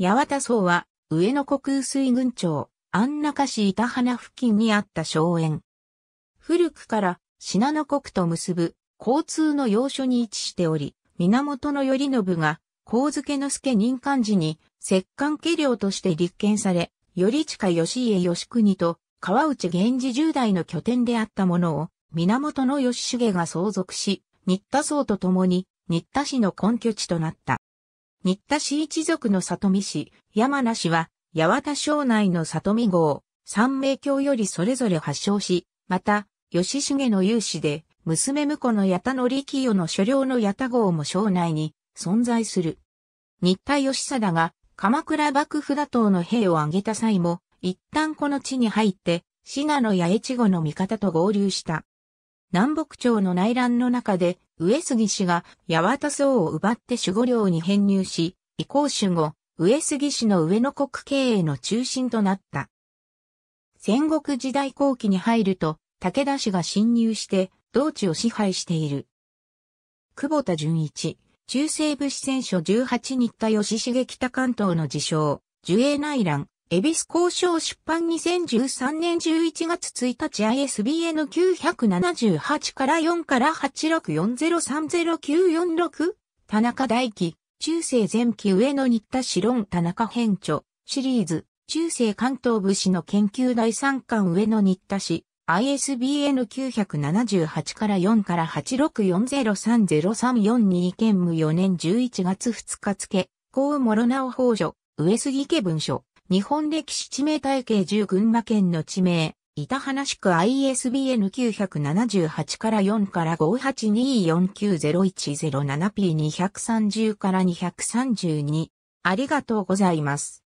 八幡荘は、上野国水郡町、安中市板花付近にあった荘園。古くから、信濃国と結ぶ、交通の要所に位置しており、源頼信が、上之助任官時に、摂関家領として立件され、頼近義家義国と、川内源氏十代の拠点であったものを、源義重が相続し、新田荘と共に、新田市の根拠地となった。新田氏一族の里見氏、山梨氏は、八幡省内の里見郷、三名郷よりそれぞれ発祥し、また、吉重の有志で、娘婿の八田の力代の所領の八田郷も省内に存在する。新田義貞が鎌倉幕府打倒の兵を挙げた際も、一旦この地に入って、信濃や越後の味方と合流した。南北朝の内乱の中で、上杉氏が八幡荘を奪って守護領に編入し、移行守護、上杉氏の上野国経営の中心となった。戦国時代後期に入ると、武田氏が侵入して、同地を支配している。久保田淳一、中西部四川所18日田吉茂北関東の自称、樹栄内乱、恵比寿交渉出版2013年11月1日 ISBN 978から4から864030946田中大輝、中世前期上野新田史論田中編著シリーズ中世関東武士の研究第3巻上野新田史 ISBN 978から4から864030342兼務4年11月2日付、高諸直法女。上杉家文書。日本歴史地名体系10群馬県の地名、板花市区 ISBN 978から4から 5824901007P230 から232。ありがとうございます。